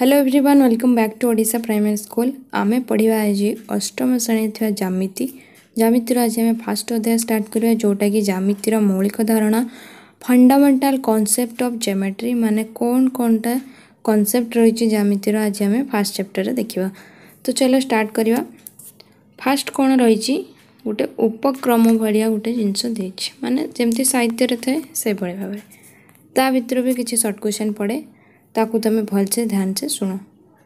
hello everyone welcome back to Oda primary school आम पढ़ा आज अष्टम श्रेणी जमिति जमितर आज आम फास्ट अध्याय स्टार्ट करवा जोटा कि जमितर मौलिक धारणा फंडामेंटल कनसेप्ट ऑफ जोमेट्री माने कौन कौन टा कनसेप्ट रही जमितर आज आम फास्ट चैप्टर देखा तो चलो स्टार्ट करवा फास्ट कौन रही गोटे उपक्रम भाग गोटे जिन मानते जमी साहित्य थाए से भाव ता भर भी किसी सर्ट क्वेश्चन पड़े ताकू तुम भलसे ध्यान से शुण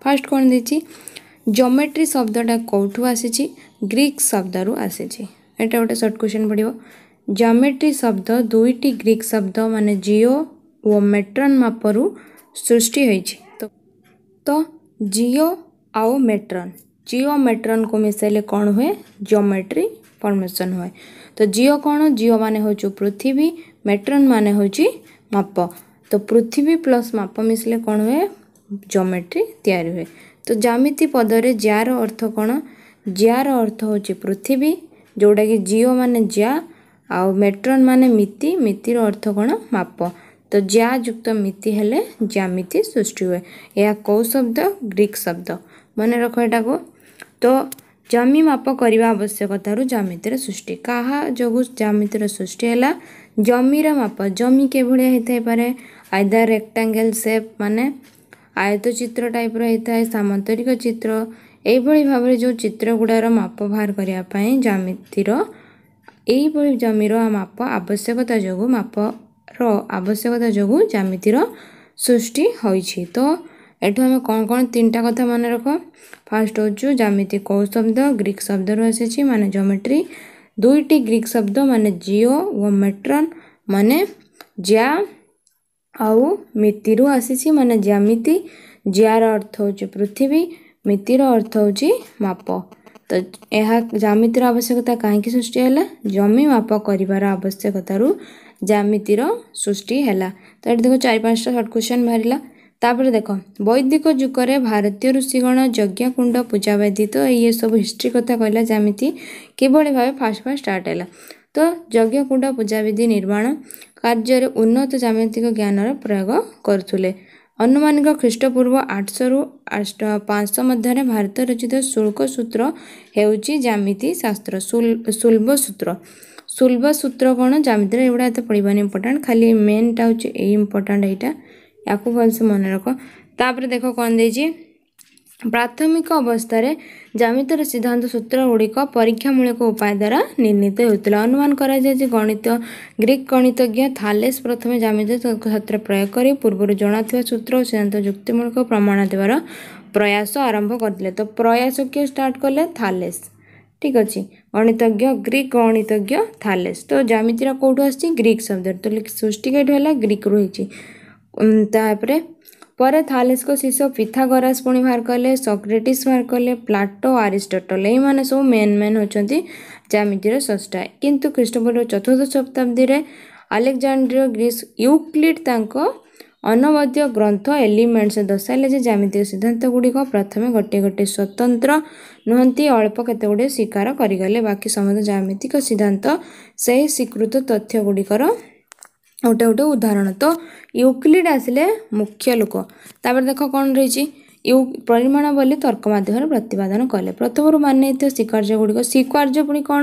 फास्ट कौन दे जोमेट्री शब्दा कौटू आसी ग्रीक शब्द रू आसी गोटे सर्ट क्वेश्चन पड़ो जोमेट्री शब्द दुईट ग्रीक शब्द मान जिओ ओ मेट्रन मापर सृष्टि हो तो जिओ आओ मेट्रन जिओ मेट्रन को मिसाइले कौन हुए जोमेट्री फर्मेसन हुए तो जिओ कौन जिओ मान हूँ पृथ्वी मेट्रन मान हूँ माप ତ ପୃଥିବୀ ପ୍ଲସ୍ ମାପ ମିଶିଲେ କ'ଣ ହୁଏ ଜମେଟ୍ରି ତିଆରି ହୁଏ ତ ଜ୍ୟାମିତି ପଦରେ ଜିଆର ଅର୍ଥ କ'ଣ ଜିଆର ଅର୍ଥ ହେଉଛି ପୃଥିବୀ ଯେଉଁଟାକି ଜିଓ ମାନେ ଜିଆ ଆଉ ମେଟ୍ରନ୍ ମାନେ ମିତି ମିତିର ଅର୍ଥ କ'ଣ ମାପ ତ ଜିଆ ଯୁକ୍ତ ମିତି ହେଲେ ଜ୍ୟାମିତି ସୃଷ୍ଟି ହୁଏ ଏହା କେଉଁ ଶବ୍ଦ ଗ୍ରୀକ୍ ଶବ୍ଦ ମନେ ରଖ ଏଟାକୁ ତ ଜମି ମାପ କରିବା ଆବଶ୍ୟକତାରୁ ଜ୍ୟାମିତିର ସୃଷ୍ଟି କାହା ଯୋଗୁଁ ଜ୍ୟାମିତିର ସୃଷ୍ଟି ହେଲା ଜମିର ମାପ ଜମି କିଭଳିଆ ହେଇଥାଇପାରେ ଆଇଦା ରେକ୍ଟାଙ୍ଗେଲ୍ ସେପ୍ ମାନେ ଆୟତଚିତ୍ର ଟାଇପ୍ର ହେଇଥାଏ ସାମନ୍ତରିକ ଚିତ୍ର ଏଇଭଳି ଭାବରେ ଯେଉଁ ଚିତ୍ର ଗୁଡ଼ାର ମାପ ବାହାର କରିବା ପାଇଁ ଜ୍ୟାମିତିର ଏଇଭଳି ଜମିର ମାପ ଆବଶ୍ୟକତା ଯୋଗୁଁ ମାପର ଆବଶ୍ୟକତା ଯୋଗୁଁ ଜ୍ୟାମିତିର ସୃଷ୍ଟି ହୋଇଛି ତ ଏଠୁ ଆମେ କ'ଣ କ'ଣ ତିନିଟା କଥା ମନେ ରଖ ଫାର୍ଷ୍ଟ ହେଉଛୁ ଜ୍ୟାମିତି କେଉଁ ଶବ୍ଦ ଗ୍ରୀକ୍ ଶବ୍ଦରୁ ଆସିଛି ମାନେ ଜୋମେଟ୍ରି ଦୁଇଟି ଗ୍ରୀକ୍ ଶବ୍ଦ ମାନେ ଜିଓ ଓ ମେଟ୍ରନ୍ ମାନେ ଜ୍ୟା ଆଉ ମିତିରୁ ଆସିଛି ମାନେ ଜ୍ୟାମିତି ଜିଆର ଅର୍ଥ ହେଉଛି ପୃଥିବୀ ମିତିର ଅର୍ଥ ହେଉଛି ମାପ ତ ଏହା ଜ୍ୟାମିତିର ଆବଶ୍ୟକତା କାହିଁକି ସୃଷ୍ଟି ହେଲା ଜମି ମାପ କରିବାର ଆବଶ୍ୟକତାରୁ ଜ୍ୟାମିତିର ସୃଷ୍ଟି ହେଲା ତ ଏଠି ଦେଖ ଚାରି ପାଞ୍ଚଟା ସର୍ଟ କ୍ୱେଶ୍ଚନ୍ ବାହାରିଲା ତାପରେ ଦେଖ ବୈଦିକ ଯୁଗରେ ଭାରତୀୟ ଋଷିଗଣ ଯଜ୍ଞକୁଣ୍ଡ ପୂଜା ବ୍ୟତୀତ ଏଇ ଏସବୁ ହିଷ୍ଟ୍ରି କଥା କହିଲା ଯେମିତି କିଭଳି ଭାବେ ଫାଷ୍ଟ ଫାଷ୍ଟ ଷ୍ଟାର୍ଟ ହେଲା ତ ଯଜ୍ଞ ଯଜ୍ଞକୁଣ୍ଡ ପୂଜାବିଧି ନିର୍ମାଣ କାର୍ଯ୍ୟରେ ଉନ୍ନତ ଜାମିତିକ ଜ୍ଞାନର ପ୍ରୟୋଗ କରୁଥିଲେ ଅନୁମାନିକ ଖ୍ରୀଷ୍ଟପୂର୍ବ ଆଠଶହରୁ ପାଞ୍ଚଶହ ମଧ୍ୟରେ ଭାରତ ରଚିତ ଶୁଳ୍କ ସୂତ୍ର ହେଉଛି ଜ୍ୟାମିତି ଶାସ୍ତ୍ର ସୁଲ୍ଭ ସୂତ୍ର ସୁଲ୍ଭ ସୂତ୍ର କ'ଣ ଜ୍ୟାମିତିରେ ଏଗୁଡ଼ା ଏତେ ପଡ଼ିବାନି ଇମ୍ପୋର୍ଟାଣ୍ଟ ଖାଲି ମେନ୍ଟା ହେଉଛି ଏଇ ଇମ୍ପୋର୍ଟାଣ୍ଟ ଏଇଟା ୟାକୁ ଭଲସେ ମନେ ରଖ ତାପରେ ଦେଖ କ'ଣ ଦେଇଛି ପ୍ରାଥମିକ ଅବସ୍ଥାରେ ଜ୍ୟାମିତିର ସିଦ୍ଧାନ୍ତ ସୂତ୍ରଗୁଡ଼ିକ ପରୀକ୍ଷାମୂଳକ ଉପାୟ ଦ୍ୱାରା ନିର୍ମିତ ହେଉଥିଲା ଅନୁମାନ କରାଯାଏ ଯେ ଗଣିତ ଗ୍ରୀକ୍ ଗଣିତଜ୍ଞ ଥାଲେସ୍ ପ୍ରଥମେ ଜ୍ୟାମିତି ସୂତ୍ର ପ୍ରୟୋଗ କରି ପୂର୍ବରୁ ଜଣାଥିବା ସୂତ୍ର ଓ ସିଦ୍ଧାନ୍ତ ଯୁକ୍ତିମୂଳକ ପ୍ରମାଣ ଦେବାର ପ୍ରୟାସ ଆରମ୍ଭ କରିଥିଲେ ତ ପ୍ରୟାସ କିଏ ଷ୍ଟାର୍ଟ କଲେ ଥାଲେସ୍ ଠିକ୍ ଅଛି ଗଣିତଜ୍ଞ ଗ୍ରୀକ୍ ଗଣିତଜ୍ଞ ଥାଲେସ୍ ତ ଜ୍ୟାମିତିର କେଉଁଠୁ ଆସିଛି ଗ୍ରୀକ୍ ଶବ୍ଦରେ ତ ସୃଷ୍ଟି କେଉଁଠୁ ହେଲା ଗ୍ରୀକ୍ରୁ ହେଇଛି ତାପରେ ପରେ ଥାଲିସ୍କ ଶିଷ୍ୟ ପିଥାଗରାସ ପୁଣି ବାହାର କଲେ ସକ୍ରେଟିସ୍ ବାହାର କଲେ ପ୍ଲାଟୋ ଆରିଷ୍ଟଟଲ ଏଇମାନେ ସବୁ ମେନ୍ ମେନ୍ ହେଉଛନ୍ତି ଜ୍ୟାମିତିର ଷଷ୍ଠା କିନ୍ତୁ ଖ୍ରୀଷ୍ଟପୂର୍ବ ଚତୁର୍ଥ ଶତାବ୍ଦୀରେ ଆଲେକ୍ଜାଣ୍ଡ୍ରିଓ ଗ୍ରୀସ୍ ୟୁକ୍ଲିଡ୍ ତାଙ୍କ ଅନବଦ୍ୟ ଗ୍ରନ୍ଥ ଏଲିମେଣ୍ଟସ୍ ଦର୍ଶାଇଲେ ଯେ ଜ୍ୟାମିତୀୟ ସିଦ୍ଧାନ୍ତ ଗୁଡ଼ିକ ପ୍ରଥମେ ଗୋଟିଏ ଗୋଟିଏ ସ୍ୱତନ୍ତ୍ର ନୁହନ୍ତି ଅଳ୍ପ କେତେଗୁଡ଼ିଏ ସ୍ୱୀକାର କରିଗଲେ ବାକି ସମସ୍ତ ଜାମିତିକ ସିଦ୍ଧାନ୍ତ ସେହି ସ୍ୱୀକୃତ ତଥ୍ୟ ଗୁଡ଼ିକର ଗୋଟେ ଗୋଟେ ଉଦାହରଣ ତ ୟୁକ୍ଲିଡ୍ ଆସିଲେ ମୁଖ୍ୟ ଲୋକ ତାପରେ ଦେଖ କ'ଣ ରହିଛି ୟୁ ପରିମାଣ ବୋଲି ତର୍କ ମାଧ୍ୟମରେ ପ୍ରତିପାଦନ କଲେ ପ୍ରଥମରୁ ମାନିଥିବା ହେଇଥିବା ସ୍ୱୀକାର୍ଯ୍ୟ ଗୁଡ଼ିକ ସ୍ୱୀକାର୍ଯ୍ୟ ପୁଣି କ'ଣ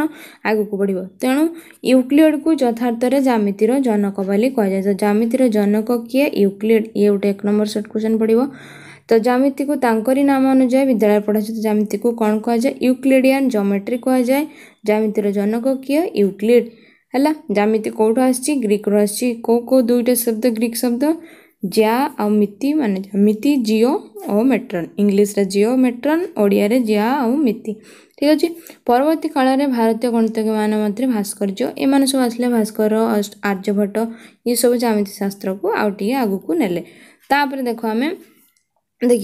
ଆଗକୁ ବଢ଼ିବ ତେଣୁ ୟୁକ୍ଲିଡ୍କୁ ଯଥାର୍ଥରେ ଜ୍ୟାମିତିର ଜନକ ବୋଲି କୁହାଯାଏ ତ ଜ୍ୟାମିତିର ଜନକ କିଏ ୟୁକ୍ଲିଡ୍ ଇଏ ଗୋଟେ ଏକ ନମ୍ବର ସର୍ଟ କ୍ୱେଶ୍ଚନ୍ ପଡ଼ିବ ତ ଜ୍ୟାମିତିକୁ ତାଙ୍କରି ନାମ ଅନୁଯାୟୀ ବିଦ୍ୟାଳୟ ପଢ଼ାଯାଏ ଜ୍ୟାମିତିକୁ କ'ଣ କୁହାଯାଏ ୟୁକ୍ଲିଡିଆନ୍ ଜୋମେଟ୍ରି କୁହାଯାଏ ଜ୍ୟାମିତିର ଜନକ କିଏ ୟୁକ୍ଲିଡ୍ है जमिति कौट आ ग्रिक्रु आो कौ दुईटा शब्द ग्रीक शब्द ज्या आउ मिति मान मिति जिओ और मेट्रन इंग्लीश जिओ मेट्रन ओडिया रे ज्या आउ मिति ठीक अच्छे परवर्त काल में भारतीय गणितज्ञ मान मत भास्कर एम सब आसे भास्कर आर्यभट्ट ये सब जमीती शास्त्र को आग को ने देख आम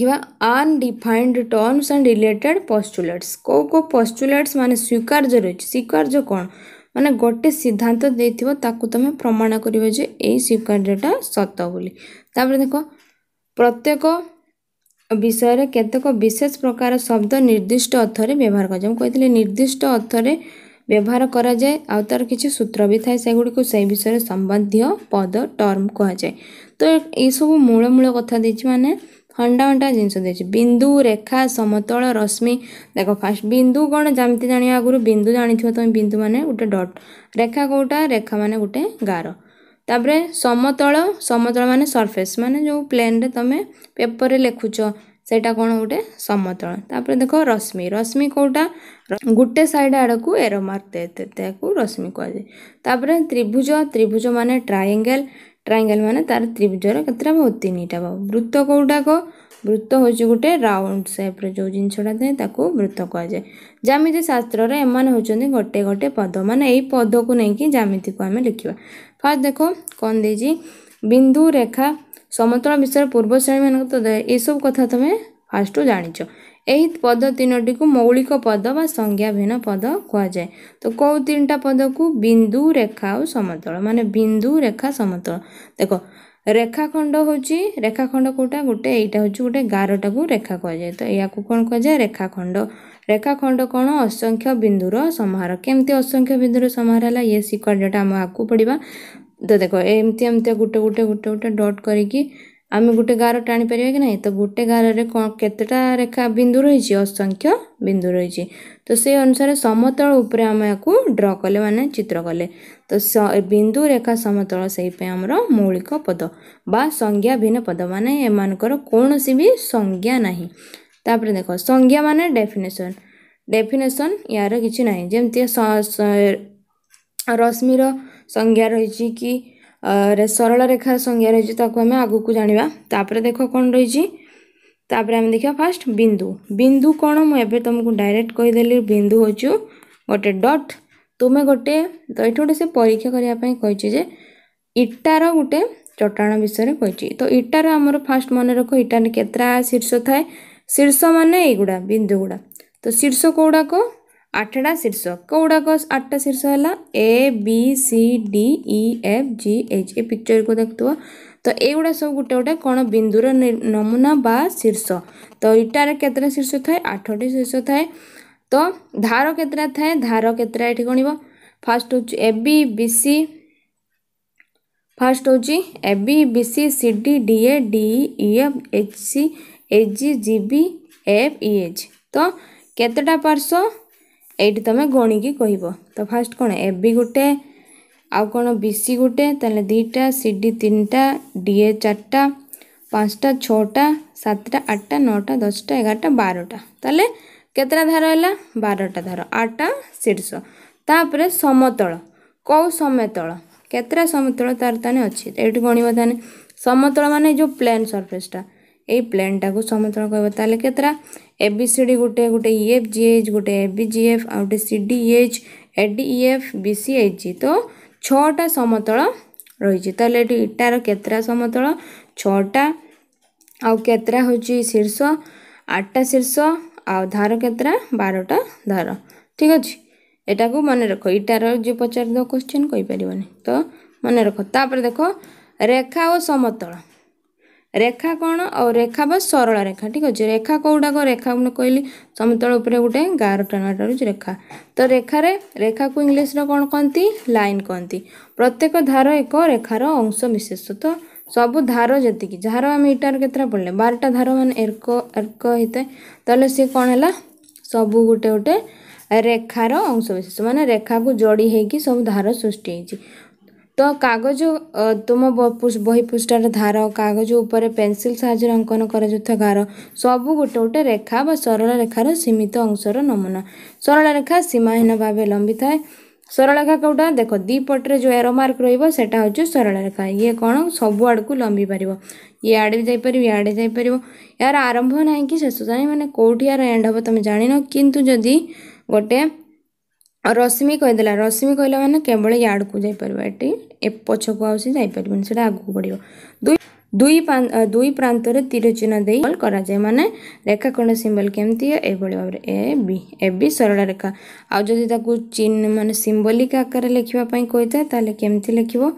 देखा undefined terms and related postulates कौ कौ पस्चुलेट्स मान स्वीकार्य रही स्वीकार्य कौन ମାନେ ଗୋଟେ ସିଦ୍ଧାନ୍ତ ଦେଇଥିବ ତାକୁ ତୁମେ ପ୍ରମାଣ କରିବ ଯେ ଏଇ ସ୍ୱୀକାର୍ଯ୍ୟଟା ସତ ବୋଲି ତାପରେ ଦେଖ ପ୍ରତ୍ୟେକ ବିଷୟରେ କେତେକ ବିଶେଷ ପ୍ରକାର ଶବ୍ଦ ନିର୍ଦ୍ଦିଷ୍ଟ ଅର୍ଥରେ ବ୍ୟବହାର କରାଯାଏ ମୁଁ କହିଥିଲି ନିର୍ଦ୍ଦିଷ୍ଟ ଅର୍ଥରେ ବ୍ୟବହାର କରାଯାଏ ଆଉ ତା'ର କିଛି ସୂତ୍ର ବି ଥାଏ ସେଗୁଡ଼ିକୁ ସେଇ ବିଷୟରେ ସମ୍ବନ୍ଧୀୟ ପଦ ଟର୍ମ କୁହାଯାଏ ତ ଏସବୁ ମୂଳ ମୂଳ କଥା ଦେଇଛି ମାନେ ଫଣ୍ଡାମେଣ୍ଟାଲ ଜିନିଷ ଦେଇଛି ବିନ୍ଦୁ ରେଖା ସମତଳ ରଶ୍ମି ଦେଖ ଫାଷ୍ଟ ବିନ୍ଦୁ କ'ଣ ଯେମିତି ଜାଣିବା ଆଗରୁ ବିନ୍ଦୁ ଜାଣିଥିବ ତୁମେ ବିନ୍ଦୁ ମାନେ ଗୋଟେ ଡଟ୍ ରେଖା କେଉଁଟା ରେଖା ମାନେ ଗୋଟେ ଗାର ତାପରେ ସମତଳ ସମତଳ ମାନେ ସର୍ଫେସ୍ ମାନେ ଯେଉଁ ପ୍ଲେନ୍ରେ ତୁମେ ପେପରରେ ଲେଖୁଛ ସେଇଟା କ'ଣ ଗୋଟେ ସମତଳ ତାପରେ ଦେଖ ରଶ୍ମି ରଶ୍ମି କେଉଁଟା ଗୋଟେ ସାଇଡ଼ ଆଡ଼କୁ ଏରମାର୍କ ତାକୁ ରଶ୍ମି କୁହାଯାଏ ତାପରେ ତ୍ରିଭୁଜ ତ୍ରିଭୁଜ ମାନେ ଟ୍ରାଏଙ୍ଗେଲ ট্রায়াঙ্গেল মানে তার ত্রিভুজর কেতটা পাব তিনটা পাব বৃত্ত কোটা কো বৃত্ত হচ্ছে গোটে রাউন্ড সেপ্র যে জিনিসটা থাকে তাকে বৃত্ত কুযায় জ্যামিতি শাস্ত্রের এমানে হচ্ছেন গোটে গোটে পদ মানে এই পদকু নেই জ্যামিতি আমি লিখবা ফার্স্ট দেখ কন দিয়েছি বিন্দু রেখা সমতল বিষয়ের পূর্ব শ্রেণী মানুষ এইসব কথা তুমি ফার্স্ট জাঁচ ଏହି ପଦ ତିନୋଟିକୁ ମୌଳିକ ପଦ ବା ସଂଜ୍ଞାଭିହୀନ ପଦ କୁହାଯାଏ ତ କେଉଁ ତିନିଟା ପଦକୁ ବିନ୍ଦୁ ରେଖା ଆଉ ସମତଳ ମାନେ ବିନ୍ଦୁ ରେଖା ସମତଳ ଦେଖ ରେଖାଖଣ୍ଡ ହେଉଛି ରେଖାଖଣ୍ଡ କେଉଁଟା ଗୋଟେ ଏଇଟା ହେଉଛି ଗୋଟେ ଗାରଟାକୁ ରେଖା କୁହାଯାଏ ତ ଏହାକୁ କ'ଣ କୁହାଯାଏ ରେଖାଖଣ୍ଡ ରେଖାଖଣ୍ଡ କ'ଣ ଅସଂଖ୍ୟ ବିନ୍ଦୁର ସମାହାର କେମିତି ଅସଂଖ୍ୟ ବିନ୍ଦୁର ସମାହାର ହେଲା ଇଏ ଶିକ୍ଷା ଆମ ଆଗକୁ ପଡ଼ିବା ତ ଦେଖ ଏମିତି ଏମିତି ଗୋଟେ ଗୋଟେ ଗୋଟେ ଗୋଟେ ଡଟ୍ କରିକି ଆମେ ଗୋଟେ ଗାର ଟାଣିପାରିବା କି ନାହିଁ ତ ଗୋଟେ ଗାରରେ କ'ଣ କେତେଟା ରେଖା ବିନ୍ଦୁ ରହିଛି ଅସଂଖ୍ୟ ବିନ୍ଦୁ ରହିଛି ତ ସେଇ ଅନୁସାରେ ସମତଳ ଉପରେ ଆମେ ୟାକୁ ଡ୍ର କଲେ ମାନେ ଚିତ୍ର କଲେ ତ ବିନ୍ଦୁ ରେଖା ସମତଳ ସେଇପାଇଁ ଆମର ମୌଳିକ ପଦ ବା ସଂଜ୍ଞାହୀନ ପଦ ମାନେ ଏମାନଙ୍କର କୌଣସି ବି ସଂଜ୍ଞା ନାହିଁ ତାପରେ ଦେଖ ସଂଜ୍ଞା ମାନେ ଡେଫିନେସନ୍ ଡେଫିନେସନ୍ ୟାର କିଛି ନାହିଁ ଯେମିତି ରଶ୍ମିର ସଂଜ୍ଞା ରହିଛି କି सरल रेखा संज्ञा रही आम आगक जानवा तापर देख कौन रही आम देखा फास्ट बिंदु बिंदु कौन मुझे तुमको डायरेक्ट कहीदेली बिंदु हूँ गोटे डट तुम्हें गोटे तो ये गोटे से परीक्षा करने इटार गोटे चटाण विषय कही तो इटार आम फास्ट मन रख इटार के शीर्ष थाए शीर्ष मान युड़ा बिंदुगुड़ा तो शीर्ष कौड़ाक আঠটা ଶୀର୍ଷ କେଉଁଗୁଡ଼ାକ ଆଠଟା ଶୀର୍ଷ ହେଲା A B C D E F G H ଏ ପିକ୍ଚରକୁ ଦେଖୁଥିବ ତ ଏଇଗୁଡ଼ା ସବୁ ଗୋଟେ ଗୋଟେ କ'ଣ ବିନ୍ଦୁର ନମୁନା ବା ଶୀର୍ଷ ତ ଇଟାରେ କେତେଟା ଶୀର୍ଷ ଥାଏ ଆଠଟି ଶୀର୍ଷ ଥାଏ ତ ଧାର କେତେଟା ଥାଏ ଧାର କେତେଟା ଏଠି ଗଣିବ ଫାର୍ଷ୍ଟ ହେଉଛି A B B C first ହେଉଛି A B B C C D D A D E F H C H G G B F E H ତ କେତେଟା ପାର୍ଶ୍ୱ এইটি তুমি গণিকি কহব তো ফার্স্ট কোণ এবি গোটে আসি গোটে তাহলে দুইটা সিডি তিনটা ডিএ চারটা পাঁচটা ছটা সাতটা আটটা নটা দশটা এগারোটা বারোটা তাহলে কেতটা ধার হল বারোটা ধার আটটা শীর্ষ তাপরে সমতল কেউ সমতল কেতটা সমতল তার তাহলে অছি এইটি গণিব তাহলে সমতল মানে যে প্লেন সরফেসটা এই প্লেনটা সমতল কহব তাহলে কেতটা ए बी सी डी गोटे गोटे इ एफ जि एच गोटे ए बी जि एफ आ गोटे C D H A D F B C H G तो ଛଅଟା ସମତଳ ରହିଛି ତାହେଲେ ଏଠି ଇଟାର କେତେଟା ସମତଳ ଛଅଟା ଆଉ କେତେଟା ହେଉଛି ଶୀର୍ଷ ଆଠଟା ଶୀର୍ଷ ଆଉ ଧାର କେତେଟା ବାରଟା ଧାର ଠିକ୍ ଅଛି ଏଟାକୁ ମନେ ରଖ ଇଟାର ଯିଏ ପଚାରିଦେବ କ୍ୱେଶ୍ଚିନ୍ କହିପାରିବନି ତ ମନେ ରଖ ତାପରେ ଦେଖ ରେଖା ଓ ସମତଳ ରେଖା କ'ଣ ଆଉ ରେଖା ବା ସରଳ ରେଖା ଠିକ୍ ଅଛି ରେଖା କେଉଁଟାକ ରେଖା ମୁଁ କହିଲି ସମତଳ ଉପରେ ଗୋଟେ ଗାର ଟଣାଟା ରହୁଛି ରେଖା ତ ରେଖାରେ ରେଖାକୁ ଇଂଲିଶରେ କ'ଣ କହନ୍ତି ଲାଇନ୍ କହନ୍ତି ପ୍ରତ୍ୟେକ ଧାର ଏକ ରେଖାର ଅଂଶ ବିଶେଷ ତ ସବୁ ଧାର ଯେତିକି ଯାହାର ଆମେ ଇଟାର କେତେଟା ପଡ଼ିଲେ ବାରଟା ଧାର ମାନେ ଏର୍କ ଏର୍କ ହେଇଥାଏ ତାହେଲେ ସିଏ କ'ଣ ହେଲା ସବୁ ଗୋଟେ ଗୋଟେ ରେଖାର ଅଂଶବିଶେଷ ମାନେ ରେଖାକୁ ଯୋଡ଼ି ହେଇକି ସବୁ ଧାର ସୃଷ୍ଟି ହେଇଛି ତ କାଗଜ ତୁମ ବହି ପୃଷ୍ଠାର ଧାର କାଗଜ ଉପରେ ପେନସିଲ୍ ସାହାଯ୍ୟରେ ଅଙ୍କନ କରାଯାଉଥିବା ଗାର ସବୁ ଗୋଟେ ଗୋଟେ ରେଖା ବା ସରଳ ରେଖାର ସୀମିତ ଅଂଶର ନମୁନା ସରଳ ରେଖା ସୀମାହୀନ ଭାବେ ଲମ୍ବିଥାଏ ସରଳ ରେଖା କେଉଁଟା ଦେଖ ଦୁଇ ପଟରେ ଯେଉଁ ଏରୋ ମାର୍କ ରହିବ ସେଇଟା ହେଉଛି ସରଳ ରେଖା ଇଏ କ'ଣ ସବୁଆଡ଼କୁ ଲମ୍ବି ପାରିବ ଇଆଡ଼େ ବି ଯାଇପାରିବ ଇଆଡ଼େ ଯାଇପାରିବ ଏହାର ଆରମ୍ଭ ନାହିଁ କି ଶେଷ ଯାଏଁ ମାନେ କେଉଁଠି ଏହାର ଏଣ୍ଡ ହେବ ତୁମେ ଜାଣିନ କିନ୍ତୁ ଯଦି ଗୋଟେ रश्मि कहीदेला रश्मि कहला मैंने केवल यार्ड को जापर एट पचक आईपर से आगे बढ़ो दुई दुई प्रांत तीर चिन्ह दे कराए मानने रेखाखंड सिंबल केमती है यह भाव ए बी ए बी सरल रेखा आदि जदि चिन्ह मानते सिम्बलिक आकार लिखापी कही था तेल केमती लिखे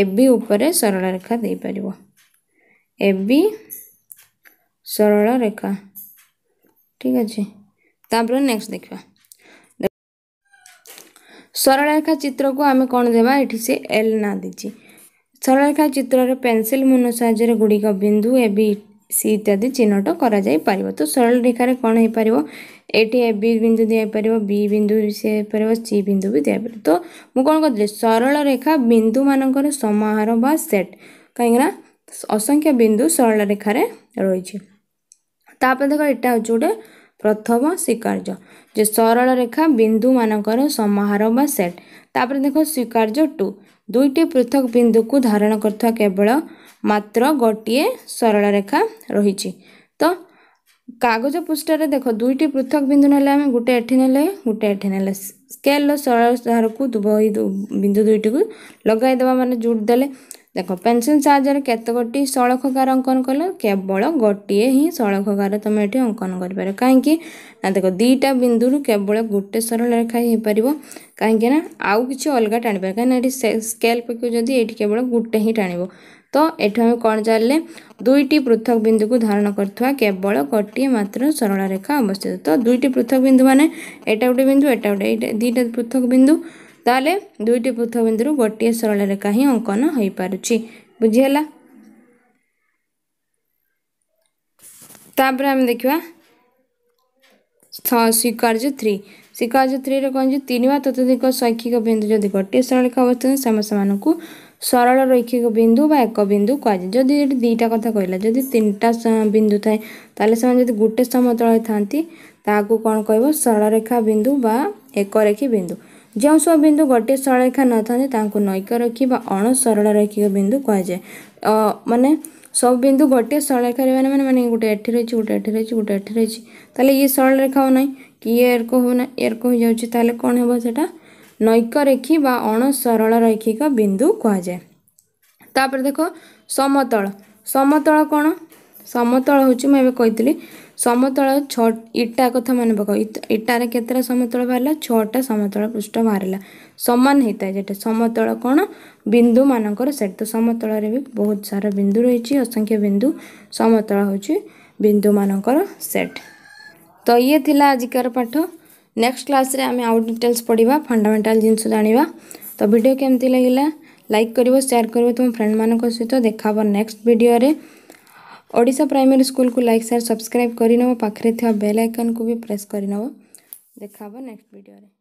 ए बी उपर सरल रेखा दे पार ए सरल रेखा ठीक अच्छे तापर नेक्स्ट देखा ସରଳରେଖା ଚିତ୍ରକୁ ଆମେ କ'ଣ ଦେବା ଏଠି ସେ ଏଲ୍ ନାଁ ଦେଇଛି ସରଳରେଖା ଚିତ୍ରରେ ପେନସିଲ୍ ମୁନ ସାହାଯ୍ୟରେ ଗୁଡ଼ିକ ବିନ୍ଦୁ ଏ ବି ସି ଇତ୍ୟାଦି ଚିହ୍ନଟ କରାଯାଇପାରିବ ତ ସରଳ ରେଖାରେ କ'ଣ ହେଇପାରିବ ଏଠି ଏ ବି ବିନ୍ଦୁ ଦିଆହେଇପାରିବ ବି ବିନ୍ଦୁ ବି ସେ ହେଇପାରିବ ସି ବିନ୍ଦୁ ବି ଦିଆହେଇପାରିବ ତ ମୁଁ କ'ଣ କରିଥିଲି ସରଳ ରେଖା ବିନ୍ଦୁମାନଙ୍କର ସମାହାର ବା ସେଟ୍ କାହିଁକିନା ଅସଂଖ୍ୟ ବିନ୍ଦୁ ସରଳ ରେଖାରେ ରହିଛି ତାପରେ ଦେଖ ଏଇଟା ହେଉଛି ଗୋଟେ ପ୍ରଥମ ସ୍ୱୀକାର୍ଯ୍ୟ ଯେ ସରଳ ରେଖା ବିନ୍ଦୁମାନଙ୍କର ସମାହାର ବା ସେଟ୍ ତାପରେ ଦେଖ ସ୍ୱୀକାର୍ଯ୍ୟ ଟୁ ଦୁଇଟି ପୃଥକ ବିନ୍ଦୁକୁ ଧାରଣ କରୁଥିବା କେବଳ ମାତ୍ର ଗୋଟିଏ ସରଳ ରେଖା ରହିଛି ତ କାଗଜ ପୃଷ୍ଠରେ ଦେଖ ଦୁଇଟି ପୃଥକ ବିନ୍ଦୁ ନେଲେ ଆମେ ଗୋଟେ ଏଠି ନେଲେ ଗୋଟେ ଏଠି ନେଲେ ସ୍କେଲ୍ର ସରଳ ଧାରକୁ ଦୁବ ବିନ୍ଦୁ ଦୁଇଟିକୁ ଲଗାଇ ଦେବା ମାନେ ଜୁଟ ଦେଲେ ଦେଖ ପେନସିଲ୍ ସାହାଯ୍ୟରେ କେତେଗୋଟି ସଳଖକାର ଅଙ୍କନ କଲ କେବଳ ଗୋଟିଏ ହିଁ ସଳଖକାର ତୁମେ ଏଠି ଅଙ୍କନ କରିପାରିବ କାହିଁକି ନା ଦେଖ ଦୁଇଟା ବିନ୍ଦୁରୁ କେବଳ ଗୋଟେ ସରଳ ରେଖା ହେଇପାରିବ କାହିଁକି ନା ଆଉ କିଛି ଅଲଗା ଟାଣିପାରିବ କାହିଁକିନା ଏଠି ସ୍କେଲ୍ ପେକୁ ଯଦି ଏଠି କେବଳ ଗୋଟେ ହିଁ ଟାଣିବ ତ ଏଠୁ ଆମେ କ'ଣ ଜାଣିଲେ ଦୁଇଟି ପୃଥକ ବିନ୍ଦୁକୁ ଧାରଣ କରୁଥିବା କେବଳ ଗୋଟିଏ ମାତ୍ର ସରଳ ରେଖା ଅବସ୍ଥିତ ତ ଦୁଇଟି ପୃଥକ ବିନ୍ଦୁ ମାନେ ଏଇଟା ଗୋଟେ ବିନ୍ଦୁ ଏଇଟା ଗୋଟେ ଏଇଟା ଦୁଇଟା ପୃଥକ ବିନ୍ଦୁ ତାହେଲେ ଦୁଇଟି ପୃଥକ ବିନ୍ଦୁରୁ ଗୋଟିଏ ସରଳ ରେଖା ହିଁ ଅଙ୍କନ ହୋଇପାରୁଛି ବୁଝିହେଲା ତାପରେ ଆମେ ଦେଖିବା ସ୍ୱୀକାର୍ଯ୍ୟ ଥ୍ରୀ ସ୍ୱୀକାର୍ଯ୍ୟ ଥ୍ରୀରେ କ'ଣ ଯେ ତିନି ବା ତତ୍ୟଧିକ ଶୈକ୍ଷିକ ବିନ୍ଦୁ ଯଦି ଗୋଟିଏ ସରଳ ରେଖା ଅବସ୍ଥାନ ସେମାନେ ସେମାନଙ୍କୁ ସରଳ ରୈକ୍ଷିକ ବିନ୍ଦୁ ବା ଏକ ବିନ୍ଦୁ କୁହାଯାଏ ଯଦି ଏଠି ଦୁଇଟା କଥା କହିଲା ଯଦି ତିନିଟା ବିନ୍ଦୁ ଥାଏ ତାହେଲେ ସେମାନେ ଯଦି ଗୋଟେ ସମତଳ ହୋଇଥାନ୍ତି ତାହାକୁ କ'ଣ କହିବ ସରଳ ରେଖା ବିନ୍ଦୁ ବା ଏକ ବିନ୍ଦୁ ଯେଉଁ ସବୁ ବିନ୍ଦୁ ଗୋଟିଏ ସରଳରେଖା ନଥାନ୍ତି ତାଙ୍କୁ ନୈକ ରଖି ବା ଅଣ ସରଳରେଖିକ ବିନ୍ଦୁ କୁହାଯାଏ ମାନେ ସବୁ ବିନ୍ଦୁ ଗୋଟିଏ ସରଳରେଖା ରହିବ ମାନେ ମାନେ ଗୋଟେ ଏଠି ରହିଛି ଗୋଟେ ଏଠି ରହିଛି ଗୋଟେ ଏଠି ରହିଛି ତାହେଲେ ଇଏ ସରଳରେଖା ହେଉନାହିଁ କି ଇଏ ଏର୍କ ହେଉନାହିଁ ଏର୍କ ହୋଇଯାଉଛି ତାହେଲେ କ'ଣ ହେବ ସେଇଟା ନୈକରେଖି ବା ଅଣ ସରଳରେଖିକ ବିନ୍ଦୁ କୁହାଯାଏ ତାପରେ ଦେଖ ସମତଳ ସମତଳ କ'ଣ ସମତଳ ହେଉଛି ମୁଁ ଏବେ କହିଥିଲି ସମତଳ ଛ ଇଟା କଥା ମନେ ପକାଉ ଇଟାରେ କେତେଟା ସମତଳ ବାହାରିଲା ଛଅଟା ସମତଳ ପୃଷ୍ଠ ବାହାରିଲା ସମାନ ହେଇଥାଏ ଯେଟା ସମତଳ କ'ଣ ବିନ୍ଦୁମାନଙ୍କର ସେଟ ତ ସମତଳରେ ବି ବହୁତ ସାରା ବିନ୍ଦୁ ରହିଛି ଅସଂଖ୍ୟ ବିନ୍ଦୁ ସମତଳ ହେଉଛି ବିନ୍ଦୁମାନଙ୍କର ସେଟ୍ ତ ଇଏ ଥିଲା ଆଜିକାର ପାଠ ନେକ୍ସଟ କ୍ଲାସ୍ରେ ଆମେ ଆଉ ଡିଟେଲ୍ସ ପଢ଼ିବା ଫଣ୍ଡାମେଣ୍ଟାଲ ଜିନିଷ ଜାଣିବା ତ ଭିଡ଼ିଓ କେମିତି ଲାଗିଲା ଲାଇକ୍ କରିବ ସେୟାର କରିବ ତୁମ ଫ୍ରେଣ୍ଡମାନଙ୍କ ସହିତ ଦେଖା ହେବ ନେକ୍ସଟ ଭିଡ଼ିଓରେ ओडा प्राइमरी स्कूल को लाइक सार सब्सक्राइब करनव पाखे बेल आइकन को भी प्रेस करनव देखा नेक्स्ट भिडे